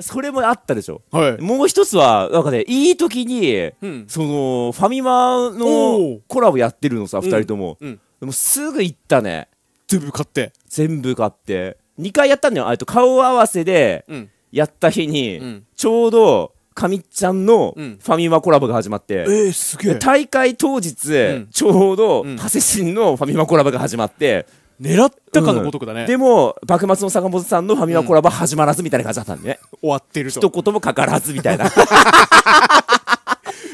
それもあったでしょ、はい、もう一つはなんかねいい時に、うん、そのファミマのコラボやってるのさ2人とも、うん、でもすぐ行ったね全部買って全部買って2回やったんだよあと顔合わせでやった日に、ちょうどかみっちゃんのファミマコラボが始まって、えー、すげえ大会当日、ちょうど、長谷新のファミマコラボが始まって狙ったかのごとくだね、うん、でも幕末の坂本さんのファミマコラボ始まらずみたいな感じだったんでね、うん、終わってると一言もかからずみたいな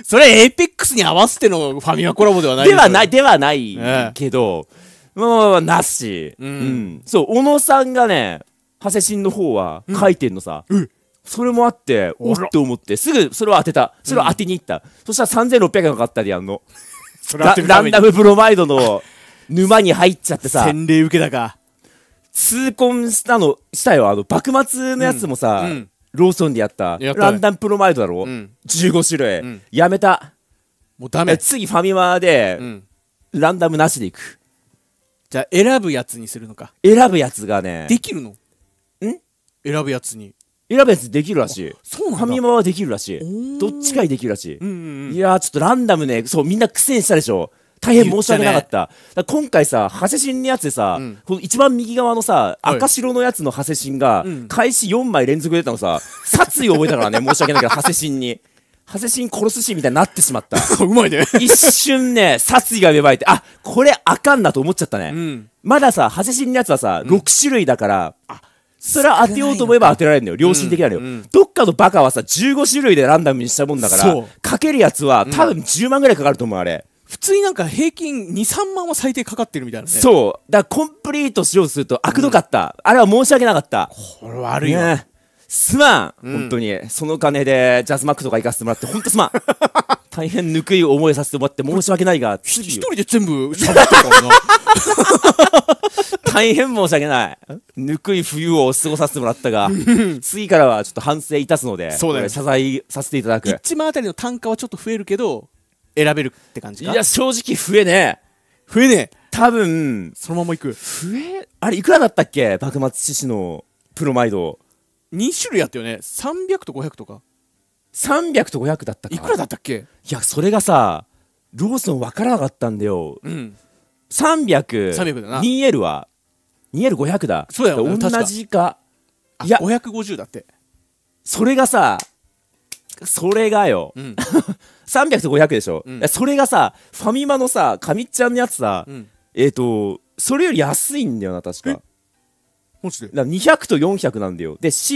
それエイペックスに合わせてのファミマコラボではないではないではないけど、まあまあなし、うん、うん、そう小野さんがね長谷新の方は書いてんのさ、うんそれもあって、おっと思って、すぐそれを当てた。それを当てに行った。そしたら3600円かかったりやんの。ランダムブロマイドの沼に入っちゃってさ、洗礼受けたか。痛恨したの、したよ。あの、幕末のやつもさ、うんうん、ローソンでやった。ったランダムプロマイドだろ、うん、?15 種類、うん、やめた。もうダメ。次ファミマで、ランダムなしでいく。じゃあ、選ぶやつにするのか。選ぶやつがね。できるのん選ぶやつに。選ぶやつできるらしい。そうファミマはできるらしい。どっちかにできるらしい。うんうんうん、いやちょっとランダムね、そう、みんな苦戦したでしょ。大変申し訳なかった。ね、今回さ、ハセシンのやつでさ、うん、この一番右側のさ、赤白のやつのハセシンが、開始4枚連続出たのさ、殺意を覚えたからね、申し訳ないけど、ハセシンに。ハセシン殺すし、みたいになってしまった。うまいね。一瞬ね、殺意が芽生えて、あ、これあかんなと思っちゃったね。うん、まださ、ハセシンのやつはさ、うん、6種類だから、あ、それは当てようと思えば当てられるのよ。良心的なのよ、うんうん。どっかのバカはさ、15種類でランダムにしたもんだから、かけるやつは多分10万ぐらいかかると思う、あれ。普通になんか平均23万は最低かかってるみたいなねそうだからコンプリートしようとすると悪どかった、あれは申し訳なかったこれ悪いよ、ねすまん、うん、本当にその金でジャズマックとか行かせてもらって本当すまん 大変ぬくい思いさせてもらって申し訳ないが一人で全部喋ったからな 大変申し訳ないぬくい冬を過ごさせてもらったが次からはちょっと反省いたすのでそうだ、ね、謝罪させていただく1万あたりの単価はちょっと増えるけど選べるって感じかいや正直増えねえ増えねえ多分そのままいく増えあれいくらだったっけ幕末志士のプロマイド2種類あったよね300と500とか300と500だったかいくらだったっけいやそれがさローソン分からなかったんだよ、うん、300300L は 2L500 だそうだよ、同じかいや550だってそれがさそれがよ、うん 300と500でしょ、うん、それがさファミマのさかみちゃんのやつさ、うん、えっ、ー、とそれより安いんだよな確かもしで200と400なんだよでシ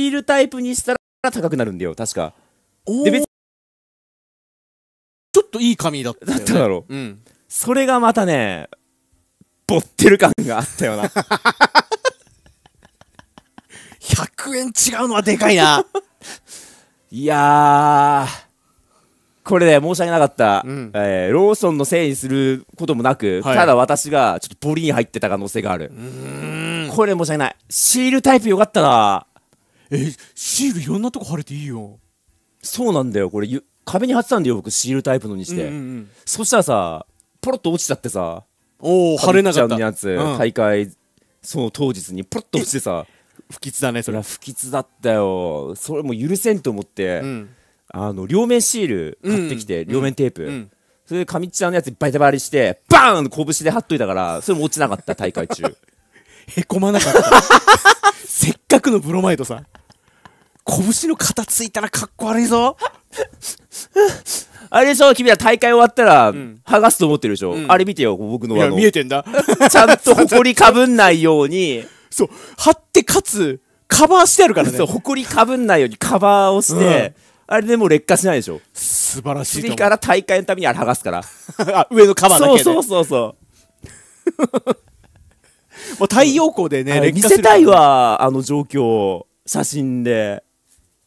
ールタイプにしたら高くなるんだよ確かで別ちょっといい紙だった、ね、だっただろう、うん、それがまたねぼってる感があったよな100 円違うのはでかいな いやこれね申し訳なかった、うん、えー、ローソンのせいにすることもなく、はい、ただ私がちょっとボリに入ってた可能性があるこれ申し訳ないシールタイプよかったなえシールいろんなとこ貼れていいよそうなんだよこれ壁に貼ってたんだよ僕シールタイプのにして、うんうんうん、そしたらさポロッと落ちちゃってさおお貼れなかったちゃんのやつ、うん、大会その当日にポロッと落ちてさ不吉だねそれ不吉だったよそれもう許せんと思って、うん、あの両面シール買ってきて、うん、両面テープ、うん、それでかみちゃんのやつバタバリしてバーン拳で貼っといたからそれも落ちなかった大会中 へこまなかった せっかくのブロマイドさ拳の肩ついたらかっこ悪いぞ あれでしょ君は大会終わったら、剥がすと思ってるでしょ、うん、あれ見てよ僕のあの見えてんだちゃんと埃かぶんないようにそう、貼ってかつ、カバーしてあるからね。そう、かぶんないようにカバーをして、うん、あれでも劣化しないでしょ。素晴らしい。次から大会のためにあれ剥がすから。あ、上のカバーだけで。そうそうそうそう。もう太陽光でね、見せたいわ、あの状況、写真で。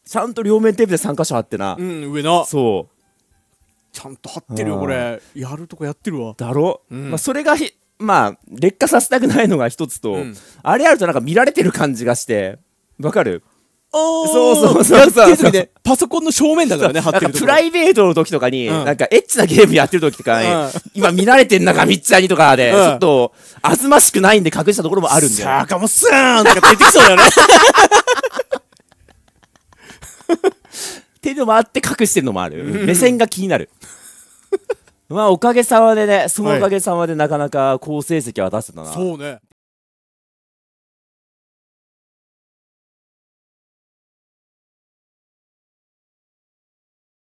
ちゃんと両面テープで3箇所貼ってな。うん、上な。そう。ちゃんと貼ってるよ、これ。やるとこやってるわ。だろ、うんまあ、それがひまあ劣化させたくないのが一つと、うん、あれあるとなんか見られてる感じがしてわかるそうそうそうそう。パソコンの正面だからね、貼ってるプライベートの時とかに、うん、なんかエッチなゲームやってる時とかに、うん、今見られてんなか、みっちゃんにとかで、うん、ちょっと、あずましくないんで隠したところもあるんで。さあ、かもすーんとか出てきそうだよね。っていうのもあって隠してるのもある。目線が気になる。まあおかげさまでねそのおかげさまでなかなか好成績は出せたな、そうね